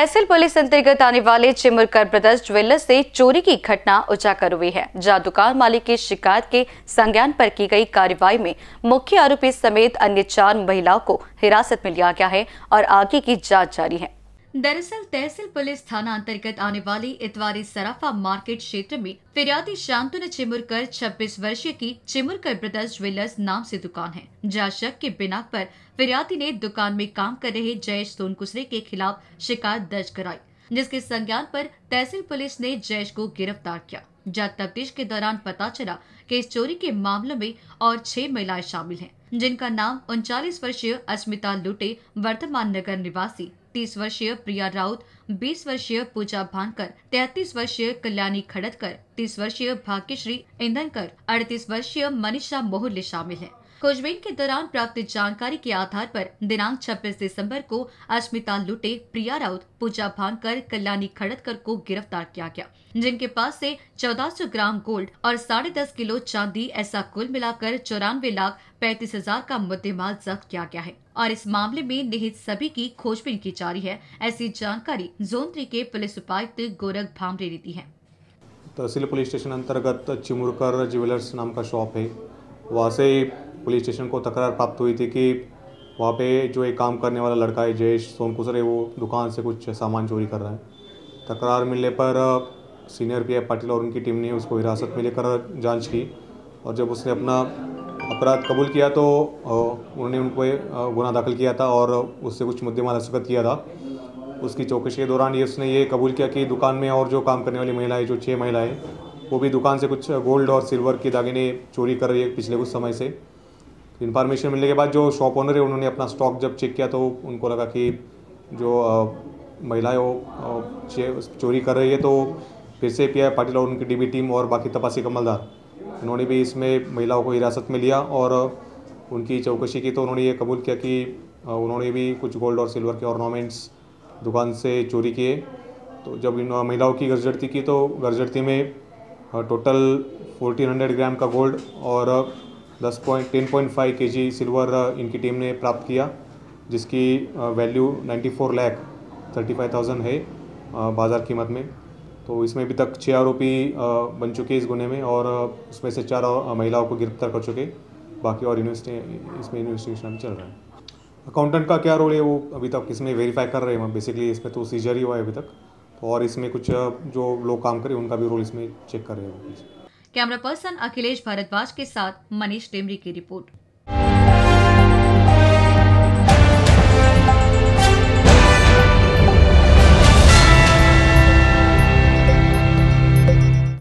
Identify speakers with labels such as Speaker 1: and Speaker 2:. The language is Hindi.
Speaker 1: तहसील पुलिस अंतर्गत आने वाले चिमुर कर ब्रदर्स ज्वेलर्स से चोरी की घटना उजागर हुई है जहां दुकान मालिक की शिकायत के संज्ञान पर की गई कार्रवाई में मुख्य आरोपी समेत अन्य चार महिलाओं को हिरासत में लिया गया है और आगे की जांच जारी है दरअसल तहसील पुलिस थाना अंतर्गत आने वाली इतवारी सराफा मार्केट क्षेत्र में फिरियादी शांतनु चिमुरकर 26 वर्षीय की चिमुरकर ब्रदर्स ज्वेलर्स नाम से दुकान है जहाँ शक के बिना पर फिरियादी ने दुकान में काम कर रहे जयेश सोनकुसरे के खिलाफ शिकायत दर्ज कराई जिसके संज्ञान पर तहसील पुलिस ने जयेश को गिरफ्तार किया जहाँ तफ्तीश के दौरान पता चला कि इस चोरी के मामले में और छह महिलाएं शामिल हैं, जिनका नाम उनचालीस वर्षीय अस्मिता लुटे वर्तमान नगर निवासी तीस वर्षीय प्रिया राउत बीस वर्षीय पूजा भानकर तैतीस वर्षीय कल्याणी खड़तकर तीस वर्षीय भाग्यश्री इंधनकर अड़तीस वर्षीय मनीषा मोहल्ले शामिल है खोजबीन के दौरान प्राप्त जानकारी के आधार पर दिनांक 26 दिसंबर को अस्मिता लुटे प्रिया राउत पूजा भानकर कल्याणी खड़तकर को गिरफ्तार किया गया जिनके पास से 1400 ग्राम गोल्ड और साढ़े दस किलो चांदी ऐसा कुल मिलाकर चौरानवे लाख पैंतीस हजार का मुद्देमाल जब्त किया गया है और इस मामले में निहित सभी की खोजबीन की जा रही है ऐसी जानकारी जोन थ्री के पुलिस उपायुक्त गोरख भामरे ने दी है
Speaker 2: तहसील पुलिस स्टेशन अंतर्गत चिमुरकर ज्वेलर्स नाम का शॉप है वहाँ से पुलिस स्टेशन को तकरार प्राप्त हुई थी कि वहाँ पे जो एक काम करने वाला लड़का है जयेश सोनकुसर है वो दुकान से कुछ सामान चोरी कर रहा है तकरार मिलने पर सीनियर पी पाटिल और उनकी टीम ने उसको हिरासत में लेकर जांच की और जब उसने अपना अपराध कबूल किया तो उन्होंने उन पर गुना दाखिल किया था और उससे कुछ मुद्देमाल दस्खत किया था उसकी चौकसी के दौरान ये उसने ये कबूल किया कि दुकान में और जो काम करने वाली महिलाएं जो छः महिलाएं वो भी दुकान से कुछ गोल्ड और सिल्वर के दागिने चोरी कर रही है पिछले कुछ समय से इन्फॉर्मेशन मिलने के बाद जो शॉप ओनर है उन्होंने अपना स्टॉक जब चेक किया तो उनको लगा कि जो महिलाएं वो चोरी कर रही है तो फिर से पी आई पाटिल और उनकी डीबी टीम और बाकी तपासी कमलदार उन्होंने भी इसमें महिलाओं को हिरासत में लिया और उनकी चौकसी की तो उन्होंने ये कबूल किया कि उन्होंने भी कुछ गोल्ड और सिल्वर के ऑर्नामेंट्स दुकान से चोरी किए तो जब इन महिलाओं की गर्जड़ती की तो गर्जड़ती में टोटल 1400 ग्राम का गोल्ड और दस पॉइंट टेन पॉइंट फाइव के जी सिल्वर इनकी टीम ने प्राप्त किया जिसकी value ninety four lakh thirty five thousand है uh, बाज़ार कीमत में तो इसमें अभी तक छः आरोपी uh, बन चुके इस गुने में और uh, उसमें से चार महिलाओं को गिरफ्तार कर चुके बाकी और यूनिवर्सिटी इसमें इन्वेस्टिगेशन चल रहा है अकाउंटेंट का क्या रोल है वो अभी तक इसमें वेरीफाई कर रहे हैं बेसिकली इसमें तो सीजर ही हुआ है अभी तक तो और इसमें कुछ जो लोग काम करें उनका भी रोल इसमें चेक कर रहे हैं
Speaker 1: कैमरा पर्सन अखिलेश भारद्वाज के साथ मनीष डेमरी की रिपोर्ट